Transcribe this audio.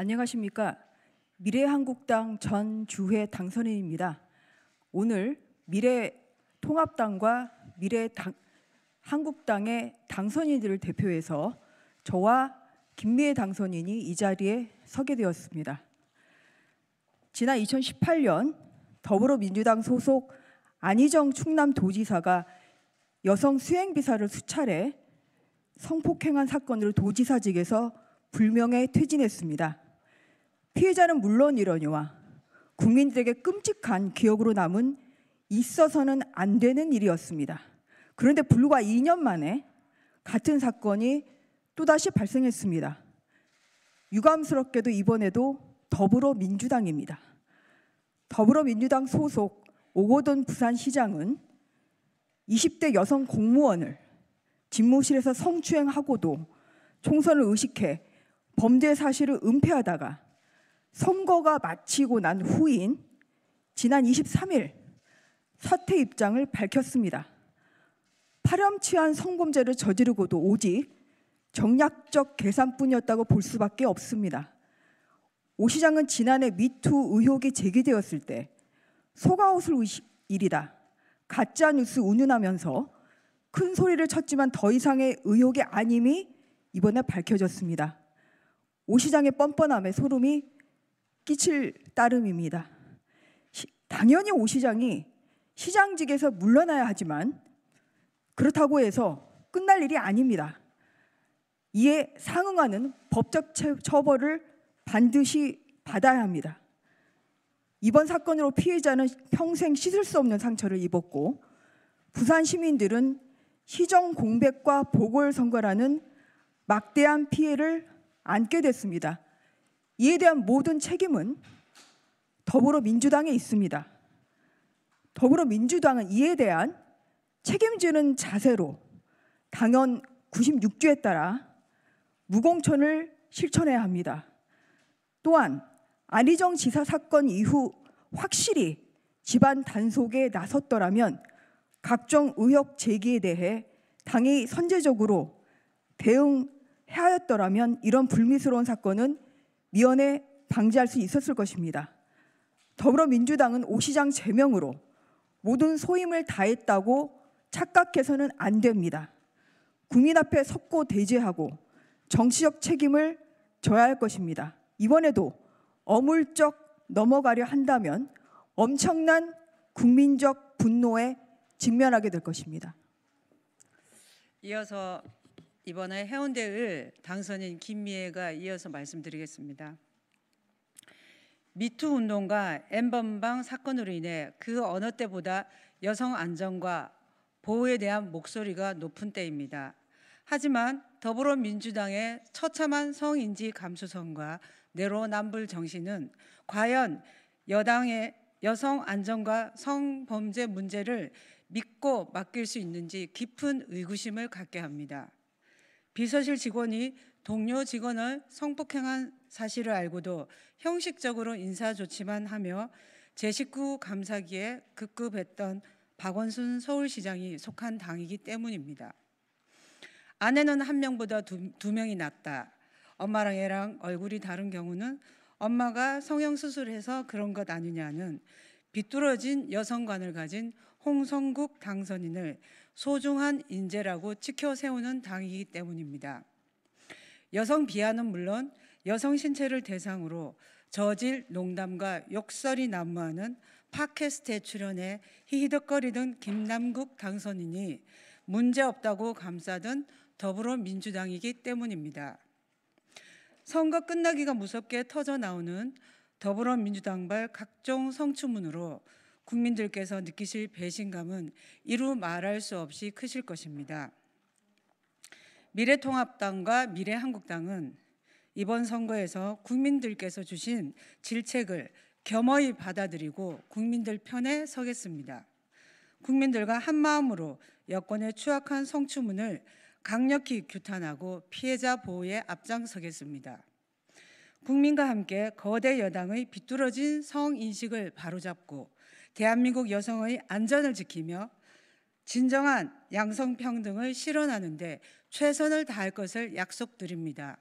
안녕하십니까. 미래한국당 전 주회 당선인입니다. 오늘 미래통합당과 미래한국당의 당선인들을 대표해서 저와 김미애 당선인이 이 자리에 서게 되었습니다. 지난 2018년 더불어민주당 소속 안희정 충남도지사가 여성 수행비사를 수차례 성폭행한 사건으로 도지사직에서 불명예 퇴진했습니다. 피해자는 물론 이러니와 국민들에게 끔찍한 기억으로 남은 있어서는 안 되는 일이었습니다. 그런데 불과 2년 만에 같은 사건이 또다시 발생했습니다. 유감스럽게도 이번에도 더불어민주당입니다. 더불어민주당 소속 오거돈 부산시장은 20대 여성 공무원을 집무실에서 성추행하고도 총선을 의식해 범죄 사실을 은폐하다가 선거가 마치고 난 후인 지난 23일 사퇴 입장을 밝혔습니다. 파렴치한 성범죄를 저지르고도 오직 정략적 계산뿐이었다고 볼 수밖에 없습니다. 오 시장은 지난해 미투 의혹이 제기되었을 때 소가옷을 일이다. 가짜 뉴스 운운하면서 큰 소리를 쳤지만 더 이상의 의혹이 아님이 이번에 밝혀졌습니다. 오 시장의 뻔뻔함에 소름이 끼칠 따름입니다. 당연히 오 시장이 시장직에서 물러나야 하지만 그렇다고 해서 끝날 일이 아닙니다. 이에 상응하는 법적 처벌을 반드시 받아야 합니다. 이번 사건으로 피해자는 평생 씻을 수 없는 상처를 입었고 부산 시민들은 시정 공백과 보궐선거라는 막대한 피해를 안게 됐습니다. 이에 대한 모든 책임은 더불어민주당에 있습니다. 더불어민주당은 이에 대한 책임지는 자세로 당연 96조에 따라 무공천을 실천해야 합니다. 또한 안희정 지사 사건 이후 확실히 집안 단속에 나섰더라면 각종 의혹 제기에 대해 당이 선제적으로 대응해야 했더라면 이런 불미스러운 사건은 미연에 방지할 수 있었을 것입니다. 더불어민주당은 오 시장 제명으로 모든 소임을 다했다고 착각해서는 안 됩니다. 국민 앞에 섰고 대제하고 정치적 책임을 져야 할 것입니다. 이번에도 어물쩍 넘어가려 한다면 엄청난 국민적 분노에 직면하게 될 것입니다. 이어서 이번에 해운대의 당선인 김미애가 이어서 말씀드리겠습니다. 미투 운동과 엠번방 사건으로 인해 그 어느 때보다 여성 안전과 보호에 대한 목소리가 높은 때입니다. 하지만 더불어민주당의 처참한 성인지 감수성과 내로남불 정신은 과연 여당의 여성 안전과 성범죄 문제를 믿고 맡길 수 있는지 깊은 의구심을 갖게 합니다. 비서실 직원이 동료 직원을 성폭행한 사실을 알고도 형식적으로 인사 조치만 하며 제19 감사기에 급급했던 박원순 서울시장이 속한 당이기 때문입니다. 아내는 한 명보다 두, 두 명이 낫다. 엄마랑 애랑 얼굴이 다른 경우는 엄마가 성형수술해서 그런 것 아니냐는 비뚤어진 여성관을 가진 홍성국 당선인을 소중한 인재라고 지켜 세우는 당이기 때문입니다. 여성 비하는 물론 여성 신체를 대상으로 저질, 농담과 욕설이 난무하는 팟캐스트에 출연해 히히덕거리던 김남국 당선인이 문제없다고 감싸던 더불어민주당이기 때문입니다. 선거 끝나기가 무섭게 터져 나오는 더불어민주당발 각종 성추문으로 국민들께서 느끼실 배신감은 이루 말할 수 없이 크실 것입니다. 미래통합당과 미래한국당은 이번 선거에서 국민들께서 주신 질책을 겸허히 받아들이고 국민들 편에 서겠습니다. 국민들과 한마음으로 여권의 추악한 성추문을 강력히 규탄하고 피해자 보호에 앞장서겠습니다. 국민과 함께 거대 여당의 비뚤어진 성인식을 바로잡고 대한민국 여성의 안전을 지키며 진정한 양성평등을 실현하는 데 최선을 다할 것을 약속드립니다.